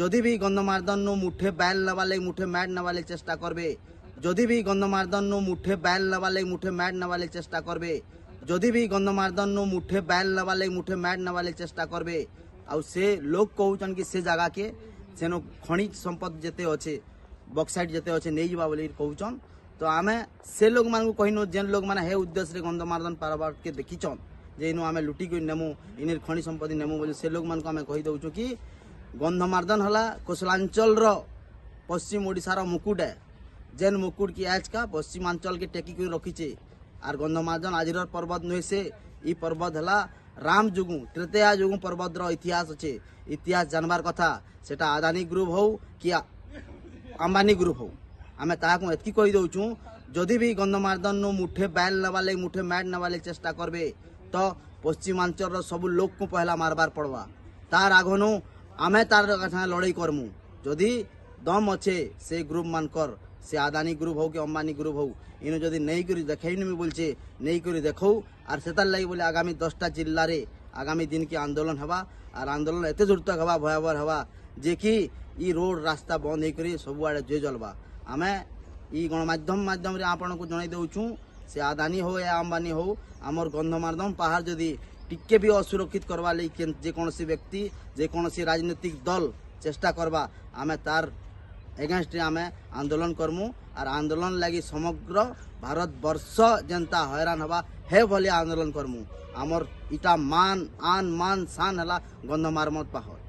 যদি বি গন্ধমার্দন্য মুঠে ব্যাল নেবার লাগে মুঠে ম্যাট নেবার লাগে চেষ্টা করবে যদি বি গন্ধমার্দন্য মুঠে ব্যাল নেবার লাগে মুঠে ম্যাট নেবার লাগে চেষ্টা করবে যদি বি গন্ধমার্দন্য মুঠে ব্যাল নেবার লাগে মুঠে ম্যাট নেবার লাগে চেষ্টা করবে ଆଉ ସେ ଲୋକ୍ କହୁଛନ୍ କି ସେ ଜାଗାକେ ସେନ ଖଣି ସମ୍ପଦ ଯେତେ ଅଛେ ବକ୍ସାଇଟ୍ ଯେତେ ଅଛେ ନେଇଯିବା ବୋଲି କହୁଛନ୍ ତ ଆମେ ସେ ଲୋକମାନଙ୍କୁ କହିନୁ ଯେନ୍ ଲୋକମାନେ ହେ ଉଦ୍ଦେଶ୍ୟରେ ଗନ୍ଧମାର୍ଦ୍ଦନ ପାରବାର୍କେ ଦେଖିଛନ୍ ଯେ ଇନୁ ଆମେ ଲୁଟିକି ନେମୁ ଇନିର୍ ଖଣି ସମ୍ପତ୍ତି ନେମୁ ବୋଲି ସେ ଲୋକମାନଙ୍କୁ ଆମେ କହିଦେଉଛୁ କି ଗନ୍ଧମାର୍ଦ୍ଦନ ହେଲା କୋଶଳାଞ୍ଚଳର ପଶ୍ଚିମ ଓଡ଼ିଶାର ମୁକୁଟ ଏ ଯେନ୍ ମୁକୁଟ କି ଆଜ୍କା ପଶ୍ଚିମାଞ୍ଚଳକେ ଟେକିକରି ରଖିଛେ ଆର୍ ଗନ୍ଧମାର୍ଦ୍ଦନ ଆଜିର ପର୍ବତ ନୁହେଁ ସେ ଇ ପର୍ବତ ହେଲା ରାମ ଯୋଗୁଁ ତ୍ରେତେୟା ଯୋଗୁଁ ପର୍ବତର ଇତିହାସ ଅଛେ ଇତିହାସ ଜାଣିବାର କଥା ସେଟା ଆଦାନୀ ଗ୍ରୁପ୍ ହଉ କି ଆମ୍ବାନୀ ଗ୍ରୁପ୍ ହଉ ଆମେ ତାହାକୁ ଏତିକି କହିଦେଉଛୁଁ ଯଦି ବି ଗନ୍ଧମାର୍ଦ୍ଦନରୁ ମୁଠେ ବ୍ୟାଲ୍ ନେବାର୍ ଲାଗି ମୁଠେ ମ୍ୟାଟ୍ ନେବାର୍ ଲାଗି ଚେଷ୍ଟା କରବେ ତ ପଶ୍ଚିମାଞ୍ଚଳର ସବୁ ଲୋକଙ୍କୁ ପହିଲା ମାରବାର୍ ପଡ଼ବା ତାର ଆଗନୁ ଆମେ ତାର ସାଙ୍ଗେ ଲଢ଼େଇ କର୍ମୁ ଯଦି ଦମ୍ ଅଛେ ସେ ଗ୍ରୁପ୍ ମାନଙ୍କର ସେ ଆଦାନୀ ଗ୍ରୁପ୍ ହଉ କି ଅମ୍ବାନୀ ଗ୍ରୁପ୍ ହଉ ଇନୁ ଯଦି ନେଇକରି ଦେଖେଇନୁ ବୋଲଛେ ନେଇକରି ଦେଖଉ ଆର୍ ସେତାର୍ ଲାଗି ବୋଲେ ଆଗାମୀ ଦଶଟା ଜିଲ୍ଲାରେ ଆଗାମୀ ଦିନକେ ଆନ୍ଦୋଳନ ହେବା ଆର୍ ଆନ୍ଦୋଳନ ଏତେ ଜୋରତକ ହେବା ଭୟାବହ ହେବା ଯେ କି ଇ ରୋଡ଼ ରାସ୍ତା ବନ୍ଦ ହେଇକରି ସବୁଆଡ଼େ ଜୟ ଜଲ୍ବା ଆମେ ଇ ଗଣମାଧ୍ୟମ ମାଧ୍ୟମରେ ଆପଣଙ୍କୁ ଜଣାଇ ଦେଉଛୁ ସେ ଆଦାନୀ ହଉ ଏ ଅମ୍ବାନୀ ହଉ ଆମର ଗନ୍ଧମାର୍ଦ୍ଧମ ପାହାଡ଼ ଯଦି টিকে ବି ଅସୁରକ୍ଷିତ କରିବା ଲାଗି ଯେକୌଣସି ବ୍ୟକ୍ତି ଯେକୌଣସି ରାଜନୈତିକ ଦଲ ଚେଷ୍ଟା କରିବା ଆମେ ତାର ଏଗେନଷ୍ଟରେ ଆମେ ଆନ୍ଦୋଳନ କର୍ମୁ ଆର୍ ଆନ୍ଦୋଳନ ଲାଗି ସମଗ୍ର ଭାରତ ବର୍ଷ ଯେନ୍ତା ହଇରାଣ ହେବା ହେ ଭଲି ଆନ୍ଦୋଳନ କର୍ମୁ ଆମର ଇଟା ମାନ ଆନ ମାନ ସାନ ହେଲା ଗନ୍ଧମାର୍ମତ ପାହର